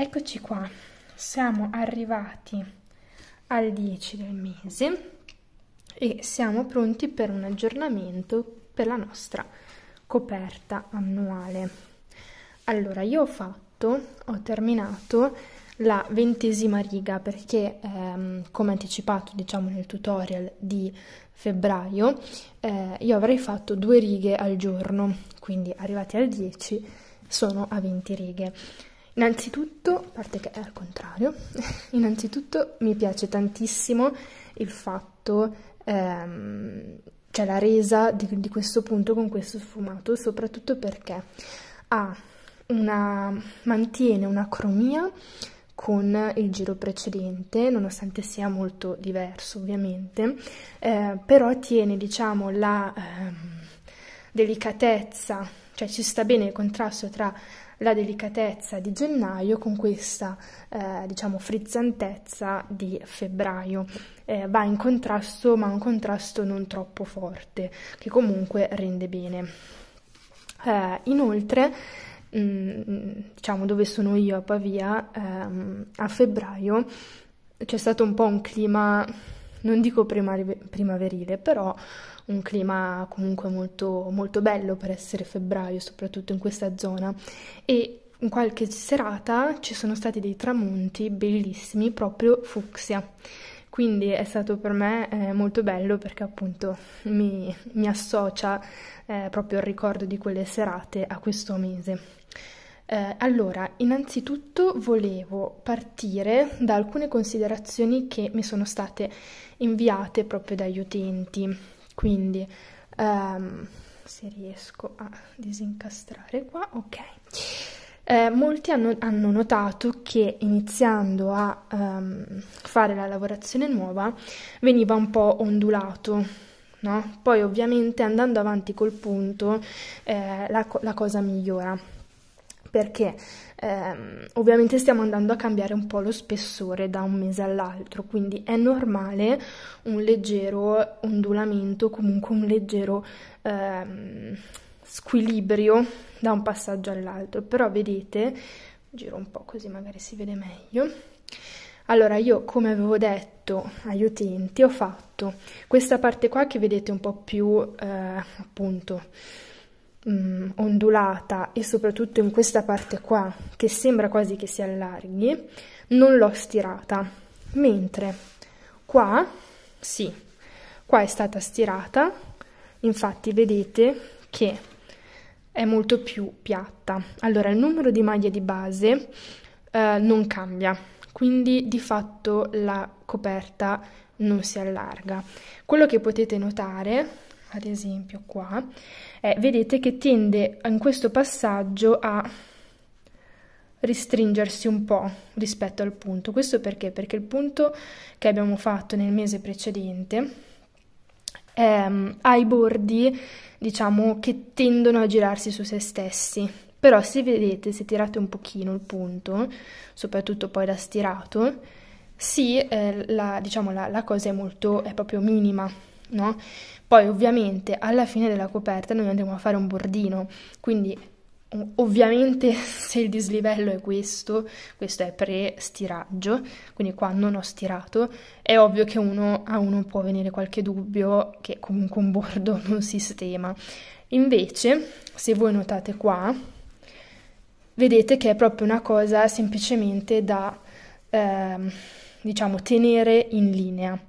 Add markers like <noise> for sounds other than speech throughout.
Eccoci qua, siamo arrivati al 10 del mese e siamo pronti per un aggiornamento per la nostra coperta annuale. Allora, io ho fatto, ho terminato la ventesima riga perché ehm, come anticipato diciamo nel tutorial di febbraio eh, io avrei fatto due righe al giorno quindi arrivati al 10 sono a 20 righe Innanzitutto, a parte che è al contrario, <laughs> innanzitutto mi piace tantissimo il fatto, ehm, cioè la resa di, di, questo punto con questo sfumato, soprattutto perché ha una, mantiene una cromia con il giro precedente, nonostante sia molto diverso ovviamente, eh, però tiene diciamo la ehm, delicatezza, cioè ci sta bene il contrasto tra la delicatezza di gennaio con questa eh, diciamo frizzantezza di febbraio eh, va in contrasto ma un contrasto non troppo forte che comunque rende bene eh, inoltre mh, mm, diciamo dove sono io a Pavia ehm, a febbraio c'è stato un po' un clima non dico primaverile però un clima comunque molto, molto bello per essere febbraio, soprattutto in questa zona. E in qualche serata ci sono stati dei tramonti bellissimi, proprio fucsia. Quindi è stato per me eh, molto bello perché appunto mi, mi associa eh, proprio il ricordo di quelle serate a questo mese. Eh, allora, innanzitutto volevo partire da alcune considerazioni che mi sono state inviate proprio dagli utenti quindi ehm, se riesco a disincastrare qua ok eh, molti hanno, hanno, notato che iniziando a ehm, fare la lavorazione nuova veniva un po' ondulato No? Poi ovviamente andando avanti col punto eh, la, la cosa migliora perché ehm, ovviamente stiamo andando a cambiare un po' lo spessore da un mese all'altro, quindi è normale un leggero ondulamento, comunque un leggero ehm, squilibrio da un passaggio all'altro, però vedete, giro un po' così magari si vede meglio, allora io come avevo detto agli utenti ho fatto questa parte qua che vedete un po' più eh, appunto um, ondulata e soprattutto in questa parte qua che sembra quasi che si allarghi, non l'ho stirata, mentre qua sì, qua è stata stirata, infatti vedete che è molto più piatta. Allora il numero di maglie di base eh, non cambia, quindi di fatto la coperta non si allarga. Quello che potete notare ad esempio qua, eh, vedete che tende in questo passaggio a ristringersi un po' rispetto al punto. Questo perché? Perché il punto che abbiamo fatto nel mese precedente ehm, ha i bordi, diciamo, che tendono a girarsi su se stessi. Però se vedete, se tirate un pochino il punto, soprattutto poi da stirato, sì, eh, la, diciamo, la, la cosa è molto, è proprio minima, no? Poi ovviamente alla fine della coperta noi andremo a fare un bordino, quindi ovviamente <laughs> se il dislivello è questo, questo è pre-stiraggio, quindi qua non ho stirato, è ovvio che uno, a uno può venire qualche dubbio che comunque un bordo <laughs> non si sistema. Invece, se voi notate qua, vedete che è proprio una cosa semplicemente da, eh, diciamo, tenere in linea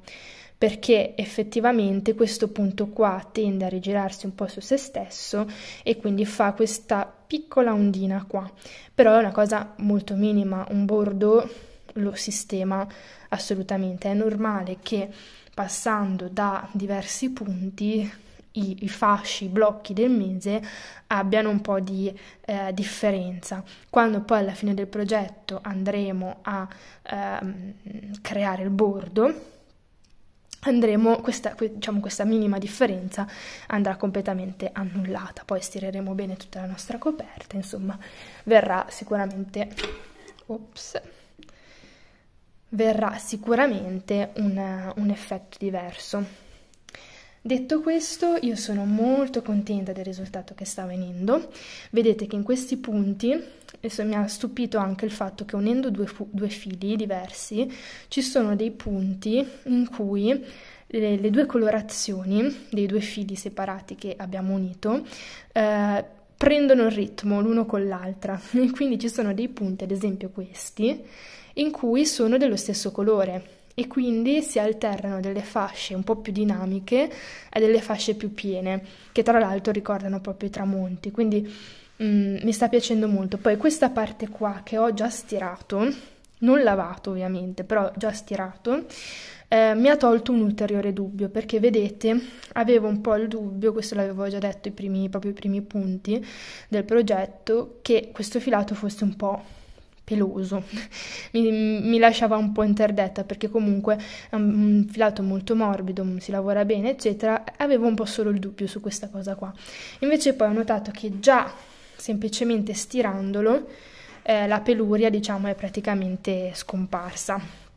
perché effettivamente questo punto qua tende a rigirarsi un po' su se stesso e quindi fa questa piccola ondina qua, però è una cosa molto minima, un bordo lo sistema assolutamente, è normale che passando da diversi punti i, i, fasci, i blocchi del mese abbiano un po' di eh, differenza. Quando poi alla fine del progetto andremo a ehm, creare il bordo, andremo, questa, diciamo, questa minima differenza andrà completamente annullata, poi stireremo bene tutta la nostra coperta, insomma verrà sicuramente, ops, verrà sicuramente un, un effetto diverso. Detto questo, io sono molto contenta del risultato che sta venendo. Vedete che in questi punti e mi ha stupito anche il fatto che unendo due, due fili diversi ci sono dei punti in cui le, le, due colorazioni dei due fili separati che abbiamo unito eh, prendono il ritmo l'uno con l'altra <laughs> e quindi ci sono dei punti, ad esempio questi, in cui sono dello stesso colore e quindi si alternano delle fasce un po' più dinamiche a delle fasce più piene, che tra l'altro ricordano proprio i tramonti. Quindi mm, mi sta piacendo molto. Poi questa parte qua che ho già stirato, non lavato ovviamente, però già stirato, eh, mi ha tolto un ulteriore dubbio perché vedete avevo un po' il dubbio, questo l'avevo già detto i primi, proprio i primi punti del progetto, che questo filato fosse un po' peloso, <laughs> mi, mi lasciava un po' interdetta perché comunque è un filato molto morbido, si lavora bene eccetera, avevo un po' solo il dubbio su questa cosa qua. Invece poi ho notato che già semplicemente stirandolo eh, la peluria diciamo è praticamente scomparsa.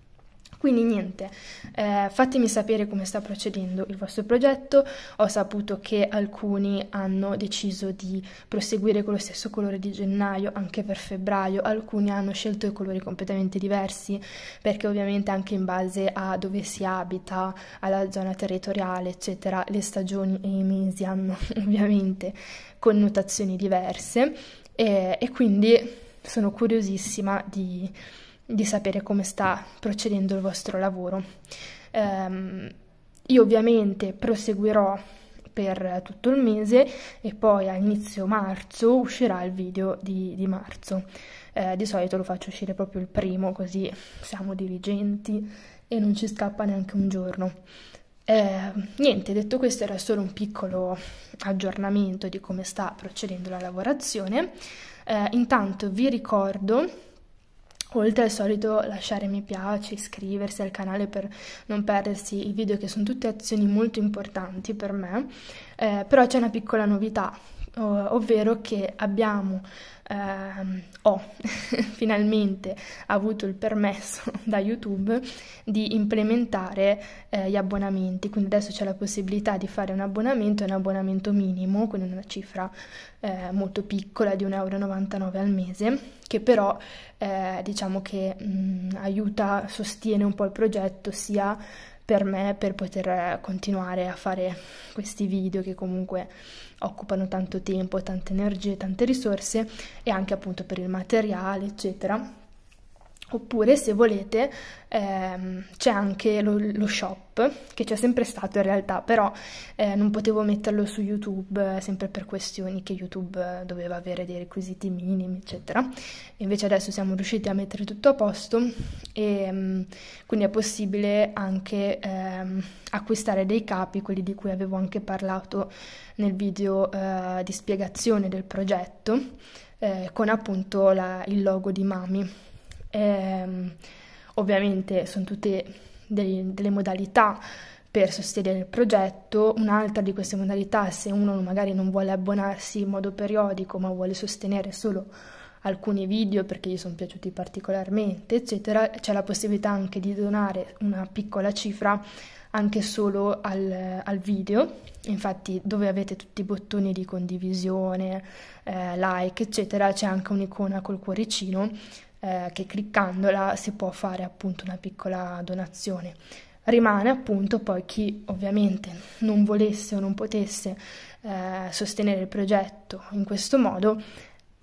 Quindi niente, eh, fatemi sapere come sta procedendo il vostro progetto, ho saputo che alcuni hanno deciso di proseguire con lo stesso colore di gennaio anche per febbraio, alcuni hanno scelto i colori completamente diversi perché ovviamente anche in base a dove si abita, alla zona territoriale eccetera, le stagioni e i mesi hanno <laughs> ovviamente connotazioni diverse e, e quindi sono curiosissima di di sapere come sta procedendo il vostro lavoro. Um, io ovviamente proseguirò per tutto il mese e poi a inizio marzo uscirà il video di, di marzo. Eh, di solito lo faccio uscire proprio il primo così siamo dirigenti e non ci scappa neanche un giorno. Eh, niente, detto questo era solo un piccolo aggiornamento di come sta procedendo la lavorazione. Eh, intanto vi ricordo Oltre al solito lasciare mi piace, iscriversi al canale per non perdersi i video che sono tutte azioni molto importanti per me, eh, però c'è una piccola novità ovvero che abbiamo, ehm, ho <laughs> finalmente avuto il permesso <laughs> da YouTube di implementare eh, gli abbonamenti, quindi adesso c'è la possibilità di fare un abbonamento, un abbonamento minimo, quindi una cifra eh, molto piccola di 1,99 euro al mese, che però eh, diciamo che mh, mm, aiuta, sostiene un po' il progetto sia per me per poter continuare a fare questi video che comunque occupano tanto tempo, tante energie, tante risorse e anche appunto per il materiale, eccetera Oppure, se volete, ehm, c'è anche lo, lo, shop, che c'è sempre stato in realtà, però eh, non potevo metterlo su YouTube, eh, sempre per questioni che YouTube eh, doveva avere dei requisiti minimi, eccetera. Invece adesso siamo riusciti a mettere tutto a posto e ehm, quindi è possibile anche ehm, acquistare dei capi, quelli di cui avevo anche parlato nel video eh, di spiegazione del progetto, eh, con appunto la, il logo di Mami. Eh, ovviamente sono tutte dei, delle modalità per sostenere il progetto, un'altra di queste modalità se uno magari non vuole abbonarsi in modo periodico ma vuole sostenere solo alcuni video perché gli sono piaciuti particolarmente, eccetera, c'è la possibilità anche di donare una piccola cifra anche solo al, al video, infatti dove avete tutti i bottoni di condivisione, eh, like, eccetera, c'è anche un'icona col cuoricino eh, che cliccandola si può fare appunto una piccola donazione. Rimane appunto poi chi ovviamente non volesse o non potesse eh, sostenere il progetto in questo modo,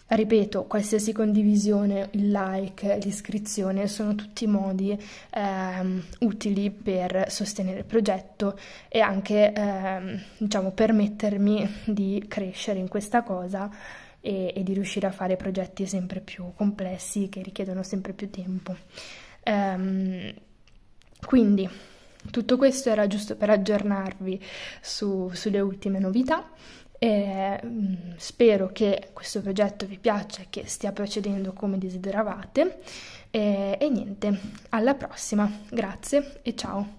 ripeto, qualsiasi condivisione, il like, l'iscrizione sono tutti modi ehm, utili per sostenere il progetto e anche ehm, diciamo permettermi di crescere in questa cosa e, e di riuscire a fare progetti sempre più complessi che richiedono sempre più tempo. Um, quindi tutto questo era giusto per aggiornarvi su, sulle ultime novità. E, mm, spero che questo progetto vi piaccia e che stia procedendo come desideravate. E, e niente, alla prossima, grazie e ciao!